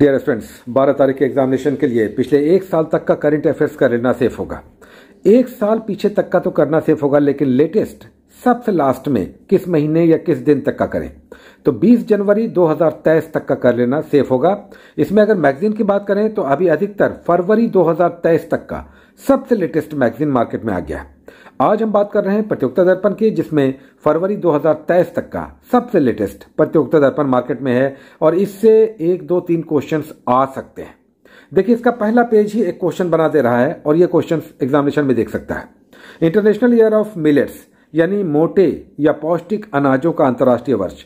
dear students 12 तारीख के examination के लिए पिछले एक साल तक का करंट अफेयर्स कर लेना सेफ होगा एक साल पीछे तक का तो करना सेफ होगा लेकिन लेटेस्ट सबसे लास्ट में किस महीने या किस दिन तक का करें तो 20 जनवरी 2023 तक का कर लेना सेफ होगा इसमें अगर मैगजीन की बात करें तो अभी अधिकतर फरवरी 2023 तक का सबसे लेटेस्ट मैगजीन मार्केट में आ गया है आज हम बात कर रहे हैं प्रतियोगिता दर्पण की जिसमें फरवरी 2023 तक का सबसे लेटेस्ट प्रतियोगिता दर्पण मार्केट में है और इससे एक दो तीन क्वेश्चन आ सकते हैं देखिए इसका पहला पेज ही एक क्वेश्चन बना दे रहा है और ये क्वेश्चन एग्जामिनेशन में देख सकता है इंटरनेशनल ईयर ऑफ मिलेट्स यानी मोटे या पौष्टिक अनाजों का अंतर्राष्ट्रीय वर्ष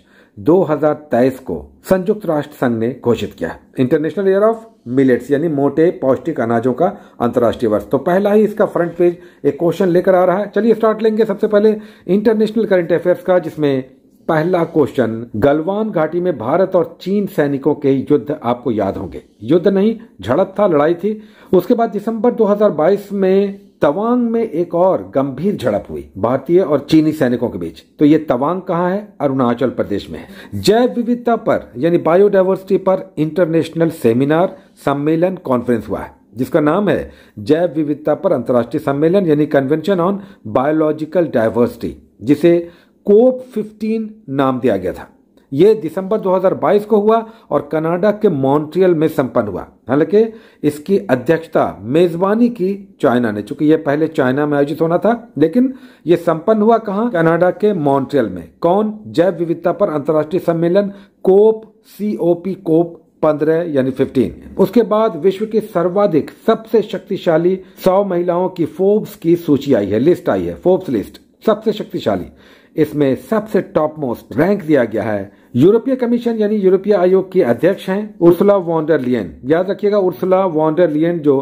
2023 को संयुक्त राष्ट्र संघ ने घोषित किया है इंटरनेशनल ईयर ऑफ मिलेट्स यानी मोटे पौष्टिक अनाजों का अंतर्राष्ट्रीय वर्ष तो पहला ही इसका फ्रंट पेज एक क्वेश्चन लेकर आ रहा है चलिए स्टार्ट लेंगे सबसे पहले इंटरनेशनल करंट अफेयर्स का जिसमें पहला क्वेश्चन गलवान घाटी में भारत और चीन सैनिकों के युद्ध आपको याद होंगे युद्ध नहीं झड़प था लड़ाई थी उसके बाद दिसंबर 2022 में तवांग में एक और गंभीर झड़प हुई भारतीय और चीनी सैनिकों के बीच तो ये तवांग कहाँ है अरुणाचल प्रदेश में है जैव विविधता पर यानी बायोडाइवर्सिटी पर इंटरनेशनल सेमिनार सम्मेलन कॉन्फ्रेंस हुआ है जिसका नाम है जैव विविधता पर अंतर्राष्ट्रीय सम्मेलन यानी कन्वेंशन ऑन बायोलॉजिकल डाइवर्सिटी जिसे कोप 15 नाम दिया गया था यह दिसंबर 2022 को हुआ और कनाडा के मॉन्ट्रियल में संपन्न हुआ हालांकि इसकी अध्यक्षता मेजबानी की चाइना ने चूंकि यह पहले चाइना में आयोजित होना था लेकिन यह संपन्न हुआ कहा कनाडा के मॉन्ट्रियल में कौन जैव विविधता पर अंतर्राष्ट्रीय सम्मेलन कोप सीओपी कोप पंद्रह यानी फिफ्टीन उसके बाद विश्व की सर्वाधिक सबसे शक्तिशाली सौ महिलाओं की फोर्ब्स की सूची आई है लिस्ट आई है फोर्ब्स लिस्ट सबसे शक्तिशाली इसमें सबसे टॉप मोस्ट रैंक दिया गया है यूरोपीय कमीशन यानी यूरोपीय आयोग की अध्यक्ष हैं उर्सुला वॉन्डर लियन याद रखिएगा उर्सुला वॉन्डर लियन जो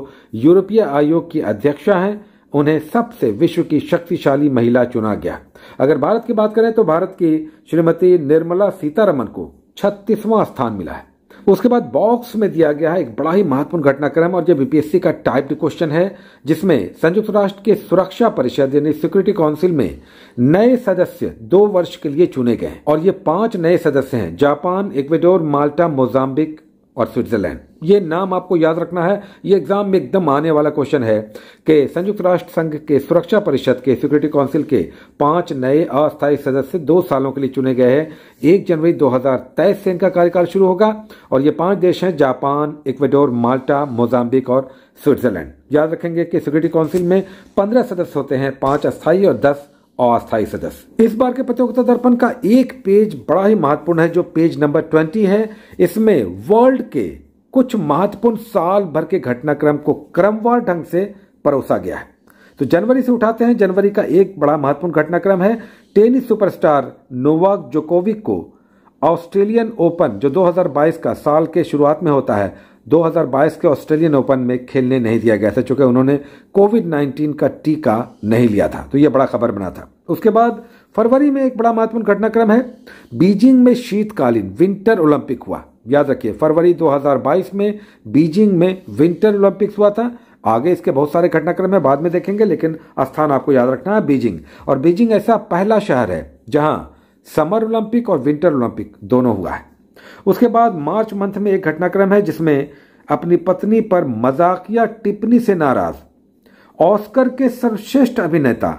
यूरोपीय आयोग की अध्यक्षा हैं उन्हें सबसे विश्व की शक्तिशाली महिला चुना गया अगर भारत की बात करें तो भारत की श्रीमती निर्मला सीतारमन को छत्तीसवां स्थान मिला है उसके बाद बॉक्स में दिया गया है एक बड़ा ही महत्वपूर्ण घटनाक्रम और जो बीपीएससी का टाइप्ड क्वेश्चन है जिसमें संयुक्त राष्ट्र के सुरक्षा परिषद यानी सिक्योरिटी काउंसिल में नए सदस्य दो वर्ष के लिए चुने गए और ये पांच नए सदस्य हैं जापान इक्वेडोर माल्टा मोजाम्बिक और स्विट्जरलैंड ये नाम आपको याद रखना है ये एग्जाम में एकदम आने वाला क्वेश्चन है कि संयुक्त राष्ट्र संघ के सुरक्षा परिषद के सिक्योरिटी काउंसिल के पांच नए अस्थायी सदस्य दो सालों के लिए चुने गए हैं एक जनवरी 2023 से इनका कार्यकाल शुरू होगा और ये पांच देश हैं जापान इक्वेडोर माल्टा मोजाम्बिक और स्विट्जरलैंड याद रखेंगे कि सिक्योरिटी काउंसिल में पंद्रह सदस्य होते हैं पांच अस्थायी और दस अस्थायी सदस्य इस बार के प्रतियोगिता दर्पण का एक पेज बड़ा ही महत्वपूर्ण है जो पेज नंबर ट्वेंटी है इसमें वर्ल्ड के कुछ महत्वपूर्ण साल भर के घटनाक्रम को क्रमवार ढंग से परोसा गया है तो जनवरी से उठाते हैं जनवरी का एक बड़ा महत्वपूर्ण घटनाक्रम है टेनिस सुपरस्टार नोवाक जोकोविक को ऑस्ट्रेलियन ओपन जो 2022 का साल के शुरुआत में होता है 2022 के ऑस्ट्रेलियन ओपन में खेलने नहीं दिया गया था चूंकि उन्होंने कोविड 19 का टीका नहीं लिया था तो यह बड़ा खबर बना था उसके बाद फरवरी में एक बड़ा महत्वपूर्ण घटनाक्रम है बीजिंग में शीतकालीन विंटर ओलंपिक हुआ याद रखिए फरवरी 2022 में बीजिंग में विंटर ओलंपिक्स हुआ था आगे इसके बहुत सारे घटनाक्रम है बाद में देखेंगे लेकिन स्थान आपको याद रखना है बीजिंग और बीजिंग ऐसा पहला शहर है जहां समर ओलंपिक और विंटर ओलंपिक दोनों हुआ है उसके बाद मार्च मंथ में एक घटनाक्रम है जिसमें अपनी पत्नी पर मजाकिया टिप्पणी से नाराज ऑस्कर के सर्वश्रेष्ठ अभिनेता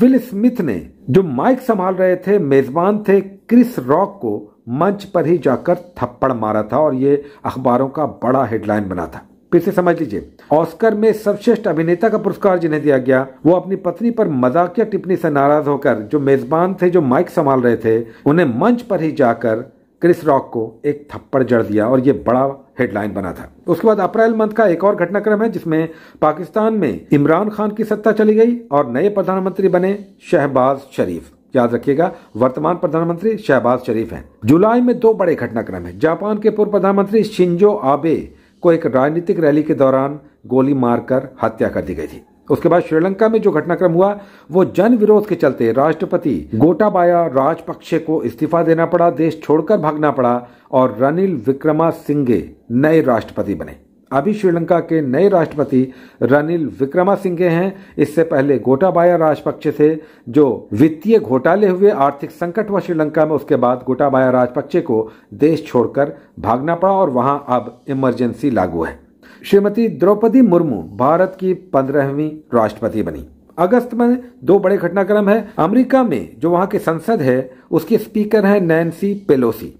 विल स्मिथ ने जो माइक संभाल रहे थे मेजबान थे क्रिस रॉक को मंच पर ही जाकर थप्पड़ मारा था और ये अखबारों का बड़ा हेडलाइन बना था फिर से समझ लीजिए ऑस्कर में सर्वश्रेष्ठ अभिनेता का पुरस्कार जिन्हें दिया गया वो अपनी पत्नी पर मजाकिया टिप्पणी से नाराज होकर जो मेजबान थे जो माइक संभाल रहे थे उन्हें मंच पर ही जाकर क्रिस रॉक को एक थप्पड़ जड़ दिया और ये बड़ा हेडलाइन बना था उसके बाद अप्रैल मंथ का एक और घटनाक्रम है जिसमें पाकिस्तान में इमरान खान की सत्ता चली गई और नए प्रधानमंत्री बने शहबाज शरीफ याद रखिएगा वर्तमान प्रधानमंत्री शहबाज शरीफ हैं जुलाई में दो बड़े घटनाक्रम हैं जापान के पूर्व प्रधानमंत्री शिंजो आबे को एक राजनीतिक रैली के दौरान गोली मारकर हत्या कर दी गई थी उसके बाद श्रीलंका में जो घटनाक्रम हुआ वो जन विरोध के चलते राष्ट्रपति गोटाबाया राजपक्षे को इस्तीफा देना पड़ा देश छोड़कर भागना पड़ा और रनिल विक्रमा सिंघे नए राष्ट्रपति बने अभी श्रीलंका के नए राष्ट्रपति रनिल विक्रमा सिंघे हैं इससे पहले गोटाबाया राजपक्षे थे जो वित्तीय घोटाले हुए आर्थिक संकट हुआ श्रीलंका में उसके बाद गोटाबाया राजपक्षे को देश छोड़कर भागना पड़ा और वहां अब इमरजेंसी लागू है श्रीमती द्रौपदी मुर्मू भारत की पंद्रहवीं राष्ट्रपति बनी अगस्त में दो बड़े घटनाक्रम है अमेरिका में जो वहां की संसद है उसकी स्पीकर है नैन्सी पेलोसी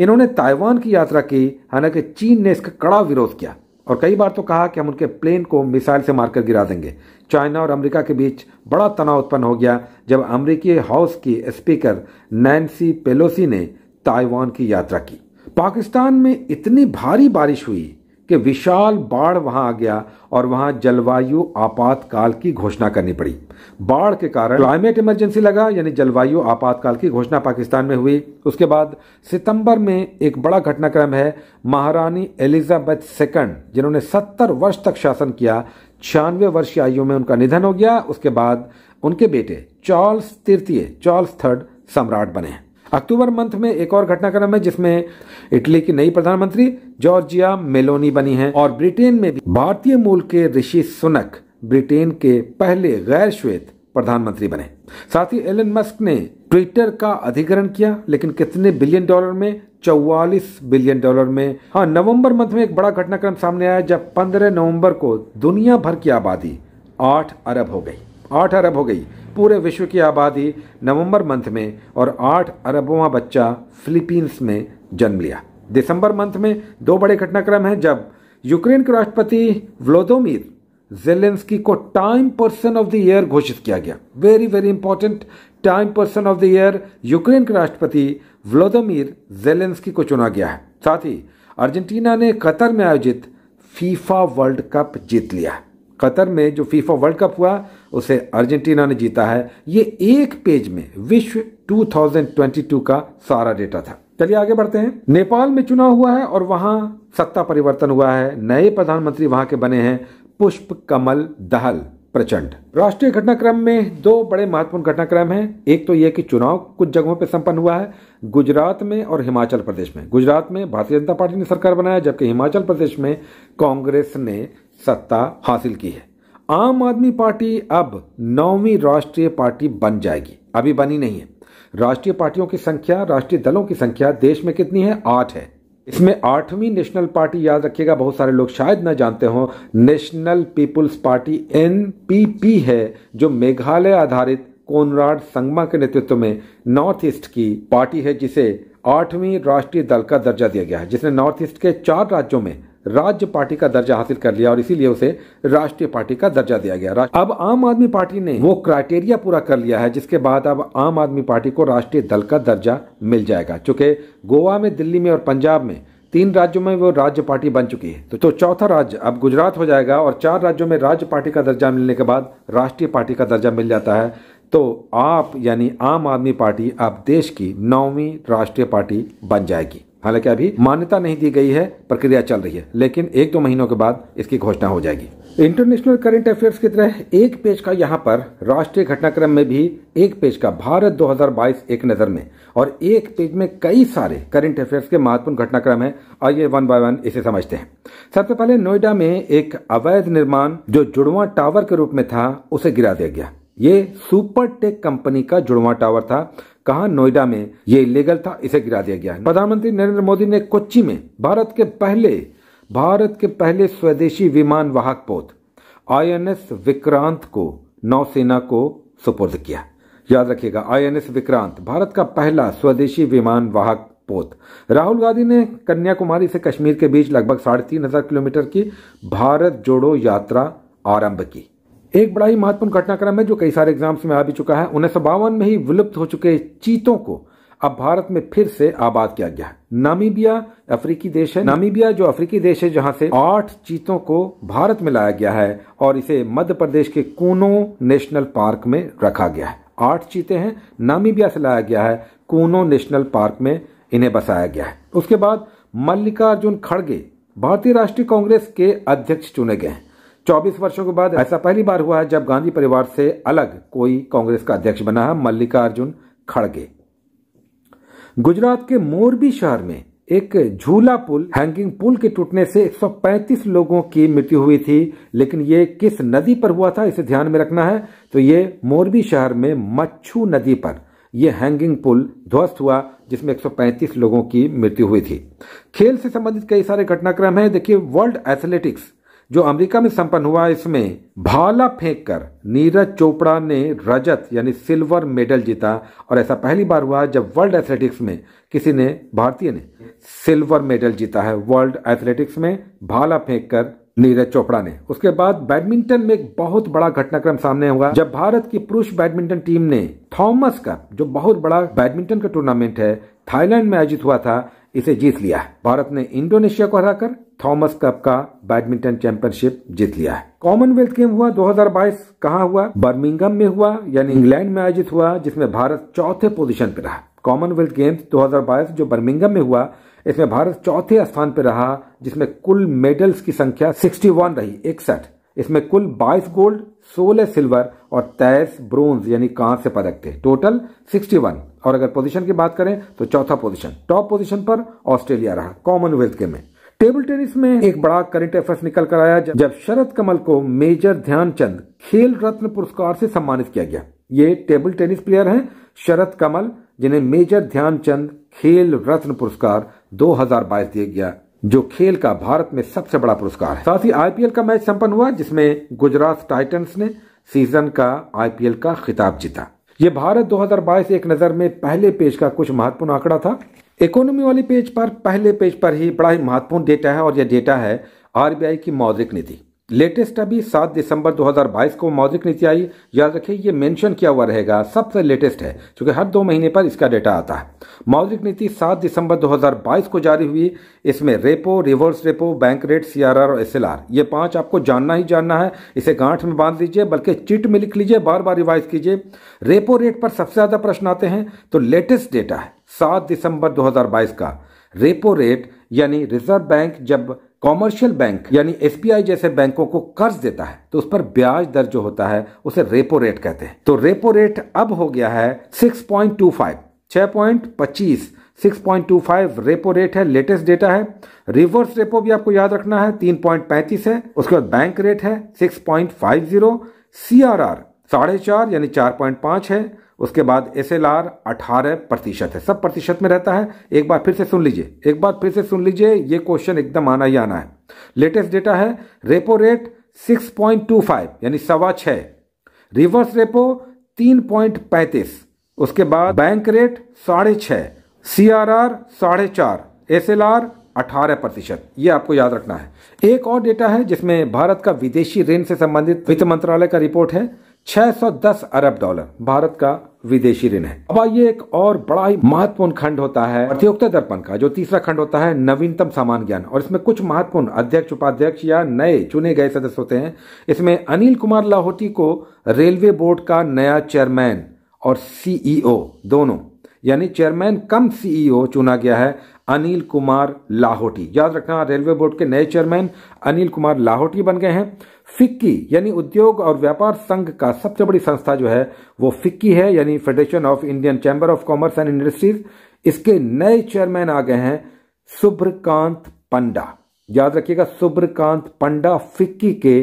इन्होंने ताइवान की यात्रा की हालांकि चीन ने इसका कड़ा विरोध किया और कई बार तो कहा कि हम उनके प्लेन को मिसाइल से मारकर गिरा देंगे चाइना और अमेरिका के बीच बड़ा तनाव उत्पन्न हो गया जब अमेरिकी हाउस की स्पीकर नैन्सी पेलोसी ने ताइवान की यात्रा की पाकिस्तान में इतनी भारी बारिश हुई कि विशाल बाढ़ वहां आ गया और वहां जलवायु आपातकाल की घोषणा करनी पड़ी बाढ़ के कारण क्लाइमेट इमरजेंसी लगा यानी जलवायु आपातकाल की घोषणा पाकिस्तान में हुई उसके बाद सितंबर में एक बड़ा घटनाक्रम है महारानी एलिजाबेथ सेकंड जिन्होंने सत्तर वर्ष तक शासन किया छियानवे वर्षीय आयु में उनका निधन हो गया उसके बाद उनके बेटे चार्ल्स तृतीय चार्ल्स थर्ड सम्राट बने हैं अक्टूबर मंथ में एक और घटनाक्रम है जिसमें इटली की नई प्रधानमंत्री जॉर्जिया मेलोनी बनी है और ब्रिटेन में भी भारतीय मूल के ऋषि सुनक ब्रिटेन के पहले गैर श्वेत प्रधानमंत्री बने साथ ही एलन मस्क ने ट्विटर का अधिग्रहण किया लेकिन कितने बिलियन डॉलर में चौवालीस बिलियन डॉलर में हाँ नवंबर मंथ में एक बड़ा घटनाक्रम सामने आया जब 15 नवंबर को दुनिया भर की आबादी आठ अरब हो गई आठ अरब हो गई पूरे विश्व की आबादी नवंबर मंथ में और आठ अरबवा बच्चा फिलीपींस में जन्म लिया दिसंबर मंथ में दो बड़े घटनाक्रम हैं जब यूक्रेन के राष्ट्रपति व्लोदोमिर जेलेंस्की को time person of the year घोषित किया गया very very important time person of the year Ukraine के राष्ट्रपति व्लोदोमिर जेलेंस्की को चुना गया है साथ ही अर्जेंटीना ने कतर में आयोजित फीफा वर्ल्ड कप जीत लिया है कतर में जो फीफा वर्ल्ड कप हुआ उसे अर्जेंटीना ने जीता है ये एक पेज में विश्व 2022 का सारा डेटा था चलिए आगे बढ़ते हैं नेपाल में चुनाव हुआ है और वहां सत्ता परिवर्तन हुआ है नए प्रधानमंत्री वहां के बने हैं पुष्प कमल दहल प्रचंड राष्ट्रीय घटनाक्रम में दो बड़े महत्वपूर्ण घटनाक्रम हैं एक तो यह कि चुनाव कुछ जगहों पर संपन्न हुआ है गुजरात में और हिमाचल प्रदेश में गुजरात में भारतीय जनता पार्टी ने सरकार बनाया जबकि हिमाचल प्रदेश में कांग्रेस ने सत्ता हासिल की है आम आदमी पार्टी अब नौवीं राष्ट्रीय पार्टी बन जाएगी अभी बनी नहीं है राष्ट्रीय पार्टियों की संख्या राष्ट्रीय दलों की संख्या देश में कितनी है आठ है इसमें आठवीं नेशनल पार्टी याद रखिएगा बहुत सारे लोग शायद न जानते हो नेशनल पीपुल्स पार्टी एनपीपी है जो मेघालय आधारित कोनराड संगमा के नेतृत्व में नॉर्थ ईस्ट की पार्टी है जिसे आठवीं राष्ट्रीय दल का दर्जा दिया गया है जिसने नॉर्थ ईस्ट के चार राज्यों में राज्य पार्टी का दर्जा हासिल कर लिया और इसीलिए उसे राष्ट्रीय पार्टी का दर्जा दिया गया अब आम आदमी पार्टी ने वो क्राइटेरिया पूरा कर लिया है जिसके बाद अब आम आदमी पार्टी को राष्ट्रीय दल का दर्जा मिल जाएगा चूंकि गोवा में दिल्ली में और पंजाब में तीन राज्यों में वो राज्य पार्टी बन चुकी है तो, चौथा राज्य अब गुजरात हो जाएगा और चार राज्यों में राज्य पार्टी का दर्जा मिलने के बाद राष्ट्रीय पार्टी का दर्जा मिल जाता है तो आप यानी आम आदमी पार्टी अब देश की नौवीं राष्ट्रीय पार्टी बन जाएगी हालांकि अभी मान्यता नहीं दी गई है प्रक्रिया चल रही है लेकिन एक दो महीनों के बाद इसकी घोषणा हो जाएगी इंटरनेशनल करंट अफेयर्स की तरह एक पेज का यहाँ पर राष्ट्रीय घटनाक्रम में भी एक पेज का भारत 2022 एक नजर में और एक पेज में कई सारे करंट अफेयर्स के महत्वपूर्ण घटनाक्रम है आइए वन बाय वन इसे समझते हैं सबसे पहले नोएडा में एक अवैध निर्माण जो जुड़वा टावर के रूप में था उसे गिरा दिया गया ये सुपर टेक कंपनी का जुड़वा टावर था कहा नोएडा में ये इलीगल था इसे गिरा दिया गया है प्रधानमंत्री नरेंद्र मोदी ने कोच्चि में भारत के पहले भारत के पहले स्वदेशी विमान वाहक पोत आईएनएस विक्रांत को नौसेना को सुपुर्द किया याद रखिएगा आईएनएस विक्रांत भारत का पहला स्वदेशी विमान वाहक पोत राहुल गांधी ने कन्याकुमारी से कश्मीर के बीच लगभग साढ़े तीन हजार किलोमीटर की भारत जोड़ो यात्रा आरंभ की एक बड़ा ही महत्वपूर्ण घटनाक्रम है जो कई सारे एग्जाम्स में आ भी चुका है उन्नीस में ही विलुप्त हो चुके चीतों को अब भारत में फिर से आबाद किया गया नामीबिया अफ्रीकी देश है नामीबिया जो अफ्रीकी देश है जहां से आठ चीतों को भारत में लाया गया है और इसे मध्य प्रदेश के कोनो नेशनल पार्क में रखा गया है आठ चीते हैं नामीबिया से लाया गया है कोनो नेशनल पार्क में इन्हें बसाया गया है उसके बाद मल्लिकार्जुन खड़गे भारतीय राष्ट्रीय कांग्रेस के अध्यक्ष चुने गए हैं 24 वर्षों के बाद ऐसा पहली बार हुआ है जब गांधी परिवार से अलग कोई कांग्रेस का अध्यक्ष बना है मल्लिकार्जुन खड़गे गुजरात के मोरबी शहर में एक झूला पुल हैंगिंग पुल के टूटने से 135 लोगों की मृत्यु हुई थी लेकिन ये किस नदी पर हुआ था इसे ध्यान में रखना है तो ये मोरबी शहर में मच्छू नदी पर यह हैंगिंग पुल ध्वस्त हुआ जिसमें 135 लोगों की मृत्यु हुई थी खेल से संबंधित कई सारे घटनाक्रम हैं देखिए वर्ल्ड एथलेटिक्स जो अमेरिका में संपन्न हुआ इसमें भाला फेंककर नीरज चोपड़ा ने रजत यानी सिल्वर मेडल जीता और ऐसा पहली बार हुआ जब वर्ल्ड एथलेटिक्स में किसी ने भारतीय ने सिल्वर मेडल जीता है वर्ल्ड एथलेटिक्स में भाला फेंककर नीरज चोपड़ा ने उसके बाद बैडमिंटन में एक बहुत बड़ा घटनाक्रम सामने हुआ जब भारत की पुरुष बैडमिंटन टीम ने थॉमस कप जो बहुत बड़ा बैडमिंटन का टूर्नामेंट है थाईलैंड में आयोजित हुआ था इसे जीत लिया भारत ने इंडोनेशिया को हराकर थॉमस कप का बैडमिंटन चैंपियनशिप जीत लिया है कॉमनवेल्थ गेम हुआ 2022 कहां हुआ बर्मिंगम में हुआ यानी इंग्लैंड में आयोजित हुआ जिसमें भारत चौथे पोजीशन पर रहा कॉमनवेल्थ गेम्स 2022 जो बर्मिंगम में हुआ इसमें भारत चौथे स्थान पर रहा जिसमें कुल मेडल्स की संख्या 61 रही इकसठ इसमें कुल 22 गोल्ड 16 सिल्वर और 23 ब्रोंज यानी कांस्य पदक थे टोटल 61 और अगर पोजीशन की बात करें तो चौथा पोजीशन टॉप पोजीशन पर ऑस्ट्रेलिया रहा कॉमनवेल्थ गेम में टेबल टेनिस में एक बड़ा करंट अफेयर्स निकल कर आया जब शरद कमल को मेजर ध्यानचंद खेल रत्न पुरस्कार से सम्मानित किया गया ये टेबल टेनिस प्लेयर हैं शरद कमल जिन्हें मेजर ध्यानचंद खेल रत्न पुरस्कार 2022 दिया गया जो खेल का भारत में सबसे बड़ा पुरस्कार है साथ ही आईपीएल का मैच संपन्न हुआ जिसमें गुजरात टाइटंस ने सीजन का आईपीएल का खिताब जीता ये भारत 2022 एक नजर में पहले पेज का कुछ महत्वपूर्ण आंकड़ा था इकोनॉमी वाले पेज पर पहले पेज पर ही बड़ा ही महत्वपूर्ण डेटा है और यह डेटा है आरबीआई की मौद्रिक नीति लेटेस्ट अभी 7 दिसंबर 2022 को मौद्रिक नीति आई याद रखिए ये मेंशन किया हुआ रहेगा सबसे लेटेस्ट है क्योंकि हर दो महीने पर इसका डेटा आता है मौद्रिक नीति 7 दिसंबर 2022 को जारी हुई इसमें repo reverse repo bank rate CRR और एसएलआर ये पांच आपको जानना ही जानना है इसे गांठ में बांध लीजिए बल्कि चिट में लिख लीजिए बार बार रिवाइज कीजिए रेपो रेट पर सबसे ज़्यादा प्रश्न आते हैं तो लेटेस्ट डेटा है सात दिसंबर दो का रेपो रेट यानी रिजर्व बैंक जब कॉमर्शियल बैंक यानी एसबीआई जैसे बैंकों को कर्ज देता है तो उस पर ब्याज दर जो होता है उसे रेपो रेट कहते हैं तो रेपो रेट अब हो गया है 6.25 6.25 फाइव रेपो रेट है लेटेस्ट डेटा है रिवर्स रेपो भी आपको याद रखना है 3.35 है उसके बाद बैंक रेट है 6.50 सीआरआर साढ़े चार यानी चार पॉइंट पांच है उसके बाद एस एल आर अठारह प्रतिशत है सब प्रतिशत में रहता है एक बार फिर से सुन लीजिए एक बार फिर से सुन लीजिए ये क्वेश्चन एकदम आना ही आना है लेटेस्ट डेटा है repo rate six point two five यानी सवा छः रिवर्स रेपो तीन पॉइंट पैंतीस उसके बाद बैंक रेट साढ़े छः सी आर आर साढ़े चार एस एल आर अठारह प्रतिशत ये आपको याद रखना है एक और डेटा है जिसमें भारत का विदेशी ऋण से संबंधित वित्त मंत्रालय का रिपोर्ट है 610 अरब डॉलर भारत का विदेशी ऋण है अब आइए एक और बड़ा ही महत्वपूर्ण खंड होता है प्रतियोगिता दर्पण का जो तीसरा खंड होता है नवीनतम सामान ज्ञान और इसमें कुछ महत्वपूर्ण अध्यक्ष उपाध्यक्ष या नए चुने गए सदस्य होते हैं इसमें अनिल कुमार लाहौटी को रेलवे बोर्ड का नया चेयरमैन और सीईओ दोनों यानी चेयरमैन कम सीईओ चुना गया है अनिल कुमार लाहौटी याद रखना रेलवे बोर्ड के नए चेयरमैन अनिल कुमार लाहौटी बन गए हैं फिक्की यानी उद्योग और व्यापार संघ का सबसे बड़ी संस्था जो है वो फिक्की है यानी Federation of Indian Chamber of Commerce and Industries इसके नए चेयरमैन आ गए हैं सुब्रकांत पंडा याद रखिएगा सुब्रकांत पंडा फिक्की के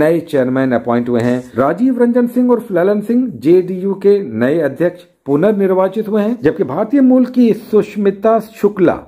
नए चेयरमैन अपॉइंट हुए हैं राजीव रंजन सिंह और ललन सिंह जेडीयू के नए अध्यक्ष पुनर्निर्वाचित हुए हैं जबकि भारतीय मूल की सुष्मिता शुक्ला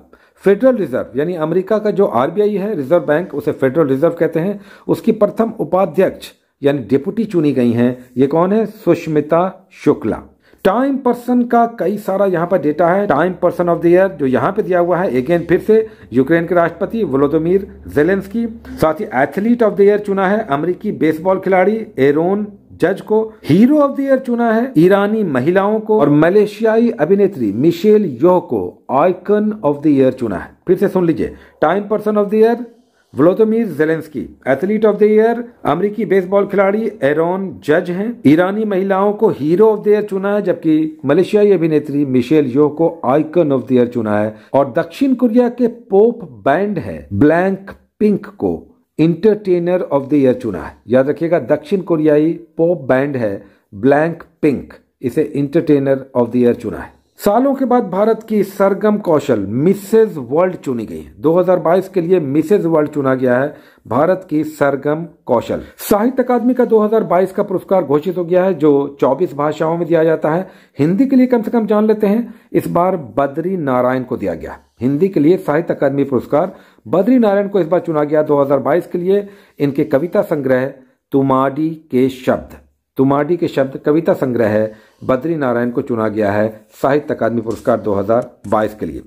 फेडरल रिजर्व यानी अमेरिका का जो आरबीआई है रिजर्व बैंक उसे फेडरल रिजर्व कहते हैं उसकी प्रथम उपाध्यक्ष यानी डिप्यूटी चुनी गई हैं ये कौन है सुष्मिता शुक्ला टाइम पर्सन का कई सारा यहाँ पर डेटा है Time person of the year जो यहाँ पे दिया हुआ है अगेन फिर से यूक्रेन के राष्ट्रपति व्लोदोमिर जेलेंस्की साथ ही एथलीट ऑफ द ईयर चुना है अमेरिकी बेसबॉल खिलाड़ी एरोन जज को हीरो ऑफ द ईयर चुना है ईरानी महिलाओं को और मलेशियाई अभिनेत्री मिशेल योह को आइकन ऑफ द ईयर चुना है फिर से सुन लीजिए Time person of the year Volodymyr Zelensky athlete of the year अमेरिकी बेसबॉल खिलाड़ी एरोन जज हैं ईरानी महिलाओं को हीरो ऑफ द ईयर चुना है जबकि मलेशियाई अभिनेत्री मिशेल यो को आइकन ऑफ द ईयर चुना है और दक्षिण कोरिया के पोप बैंड है ब्लैंक पिंक को इंटरटेनर ऑफ द ईयर चुना है याद रखिएगा दक्षिण कोरियाई पॉप बैंड है ब्लैंक पिंक इसे इंटरटेनर ऑफ द ईयर चुना है सालों के बाद भारत की सरगम कौशल मिसेज वर्ल्ड चुनी गई 2022 के लिए मिसेज वर्ल्ड चुना गया है भारत की सरगम कौशल साहित्य अकादमी का 2022 का पुरस्कार घोषित हो गया है जो 24 भाषाओं में दिया जाता है हिंदी के लिए कम से कम जान लेते हैं इस बार बद्री नारायण को दिया गया हिंदी के लिए साहित्य अकादमी पुरस्कार बद्री नारायण को इस बार चुना गया दो के लिए इनके कविता संग्रह तुमाडी के शब्द तुमाडी के शब्द कविता संग्रह है बद्री नारायण को चुना गया है साहित्य अकादमी पुरस्कार 2022 के लिए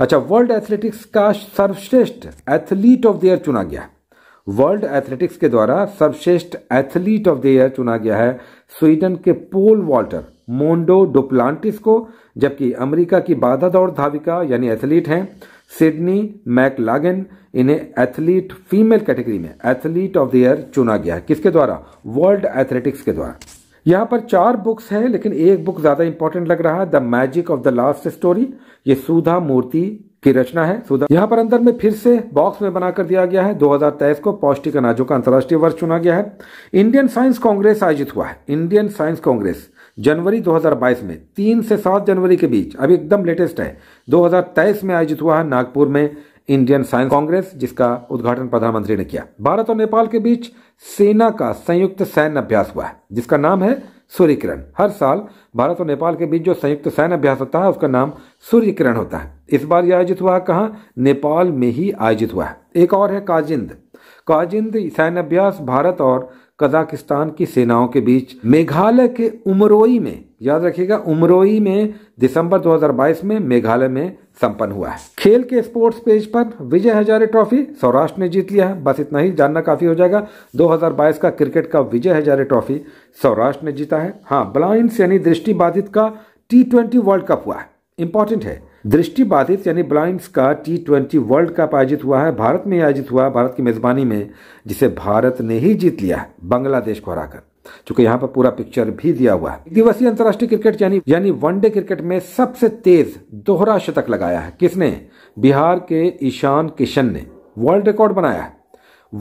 अच्छा वर्ल्ड एथलेटिक्स का सर्वश्रेष्ठ एथलीट ऑफ द ईयर चुना गया है वर्ल्ड एथलेटिक्स के द्वारा सर्वश्रेष्ठ एथलीट ऑफ द ईयर चुना गया है स्वीडन के पोल वॉल्टर मोन्डो डोप्लांटिस को जबकि अमेरिका की बाधा दौड़ धाविका यानी एथलीट हैं सिडनी मैकलागन इन्हें एथलीट फीमेल कैटेगरी में एथलीट ऑफ द ईयर चुना गया है किसके द्वारा वर्ल्ड एथलेटिक्स के द्वारा यहां पर चार बुक्स हैं लेकिन एक बुक ज्यादा इंपॉर्टेंट लग रहा है the magic of the last story ये सुधा मूर्ति की रचना है सुधा यहाँ पर अंदर में फिर से बॉक्स में बनाकर दिया गया है 2023 को पौष्टिक अनाजों का अंतर्राष्ट्रीय वर्ष चुना गया है इंडियन साइंस कांग्रेस आयोजित हुआ है इंडियन साइंस कांग्रेस जनवरी 2022 में तीन से सात जनवरी के बीच अभी एकदम लेटेस्ट है 2023 में आयोजित हुआ है नागपुर में इंडियन साइंस कांग्रेस जिसका उद्घाटन प्रधानमंत्री ने किया भारत और नेपाल के बीच सेना का संयुक्त सैन्य अभ्यास हुआ है जिसका नाम है सूर्य किरण हर साल भारत और नेपाल के बीच जो संयुक्त सैन्य अभ्यास होता है उसका नाम सूर्य किरण होता है इस बार यह आयोजित हुआ कहा नेपाल में ही आयोजित हुआ है एक और है काजिंद काजिंद सैन्य अभ्यास भारत और कजाकिस्तान की सेनाओं के बीच मेघालय के उमरोई में याद रखिएगा उमरोई में दिसंबर 2022 में मेघालय में संपन्न हुआ है खेल के स्पोर्ट्स पेज पर विजय हजारे ट्रॉफी सौराष्ट्र ने जीत लिया है बस इतना ही जानना काफी हो जाएगा 2022 का क्रिकेट का विजय हजारे ट्रॉफी सौराष्ट्र ने जीता है हाँ ब्लाइंड यानी बाधित का टी वर्ल्ड कप हुआ है इंपॉर्टेंट है दृष्टि बाधित यानी ब्लाइंड्स का टी ट्वेंटी वर्ल्ड कप आयोजित हुआ है भारत में आयोजित हुआ है भारत की मेज़बानी में जिसे भारत ने ही जीत लिया है बांग्लादेश को हराकर चूंकि यहाँ पर पूरा पिक्चर भी दिया हुआ है दिवसीय अंतर्राष्ट्रीय क्रिकेट यानी यानी वनडे क्रिकेट में सबसे तेज दोहरा शतक लगाया है किसने बिहार के ईशान किशन ने वर्ल्ड रिकॉर्ड बनाया है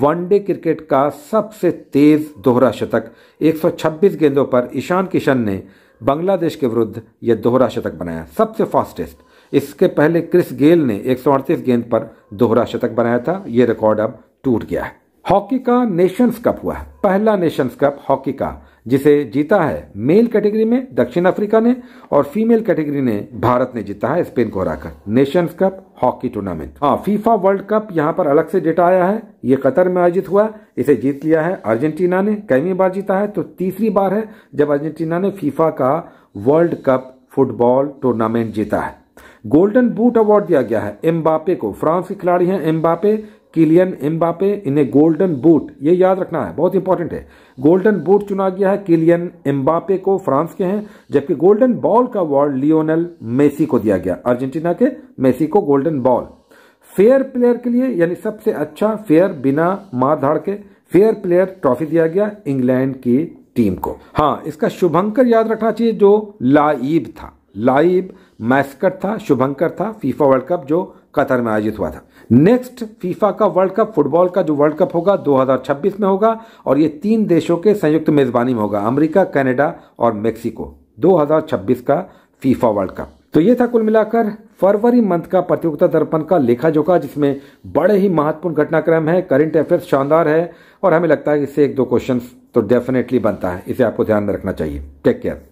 वनडे क्रिकेट का सबसे तेज दोहरा शतक 126 गेंदों पर ईशान किशन ने बांग्लादेश के विरुद्ध यह दोहरा शतक बनाया सबसे फास्टेस्ट इसके पहले क्रिस गेल ने एक गेंद पर दोहरा शतक बनाया था ये रिकॉर्ड अब टूट गया है हॉकी का नेशंस कप हुआ है पहला नेशंस कप हॉकी का जिसे जीता है मेल कैटेगरी में दक्षिण अफ्रीका ने और फीमेल कैटेगरी ने भारत ने जीता है स्पेन को हराकर नेशंस कप हॉकी टूर्नामेंट हाँ फीफा वर्ल्ड कप यहाँ पर अलग से डेटा आया है ये कतर में आयोजित हुआ इसे जीत लिया है अर्जेंटीना ने कई बार जीता है तो तीसरी बार है जब अर्जेंटीना ने फीफा का वर्ल्ड कप फुटबॉल टूर्नामेंट जीता है गोल्डन बूट अवार्ड दिया गया है एम्बापे को फ्रांस के खिलाड़ी हैं एम्बापे किलियन एम्बापे इन्हें गोल्डन बूट ये याद रखना है बहुत इंपॉर्टेंट है गोल्डन बूट चुना गया है किलियन एम्बापे को फ्रांस के हैं जबकि गोल्डन बॉल का अवार्ड लियोनल मेसी को दिया गया अर्जेंटीना के मेसी को गोल्डन बॉल फेयर प्लेयर के लिए यानी सबसे अच्छा फेयर बिना मार धाड़ के फेयर प्लेयर ट्रॉफी दिया गया इंग्लैंड की टीम को हाँ इसका शुभंकर याद रखना चाहिए जो लाइब था लाइब मैस्कट था शुभंकर था फीफा वर्ल्ड कप जो कतर में आयोजित हुआ था नेक्स्ट फीफा का वर्ल्ड कप फुटबॉल का जो वर्ल्ड कप होगा 2026 में होगा और ये तीन देशों के संयुक्त मेजबानी में होगा अमेरिका कनाडा और मेक्सिको 2026 का फीफा वर्ल्ड कप तो ये था कुल मिलाकर फरवरी मंथ का प्रतियोगिता दर्पण का लेखा जोखा जिसमें बड़े ही महत्वपूर्ण घटनाक्रम है करंट अफेयर्स शानदार है और हमें लगता है कि इससे एक दो क्वेश्चन तो डेफिनेटली बनता है इसे आपको ध्यान में रखना चाहिए टेक केयर